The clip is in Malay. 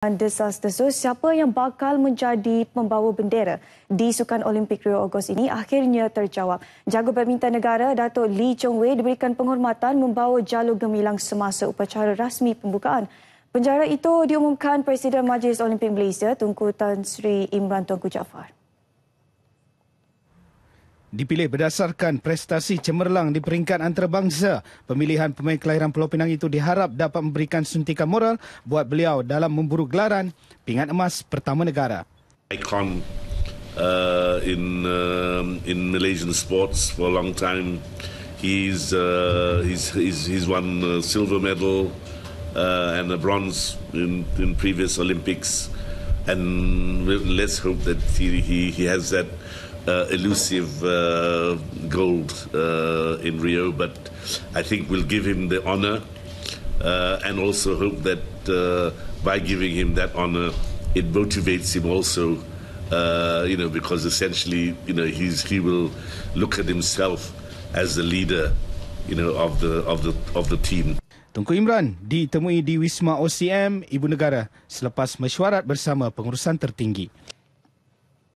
Desas desus siapa yang bakal menjadi pembawa bendera di Sukan Olimpik Rio Ogos ini akhirnya terjawab. Jago badminton negara Datuk Lee Chong Wei diberikan penghormatan membawa jalur gemilang semasa upacara rasmi pembukaan. Penjara itu diumumkan Presiden Majlis Olimpik Malaysia Tunku Tan Sri Imran Tunku Jaafar dipilih berdasarkan prestasi cemerlang di peringkat antarabangsa. Pemilihan pemain kelahiran Pulau Pinang itu diharap dapat memberikan suntikan moral buat beliau dalam memburu gelaran pingat emas pertama negara. Icon uh, in uh, in Malaysian sports for a long time. He's uh, he's he's he's won silver medal uh, and a bronze in in previous Olympics. and let's hope that he, he, he has that uh, elusive uh, gold uh, in Rio, but I think we'll give him the honor uh, and also hope that uh, by giving him that honor, it motivates him also. Uh, you know, because essentially, you know, he's he will look at himself as the leader, you know, of the of the of the team. Tunku Imran ditemui di Wisma OCM Ibu Negara selepas mesyuarat bersama pengurusan tertinggi.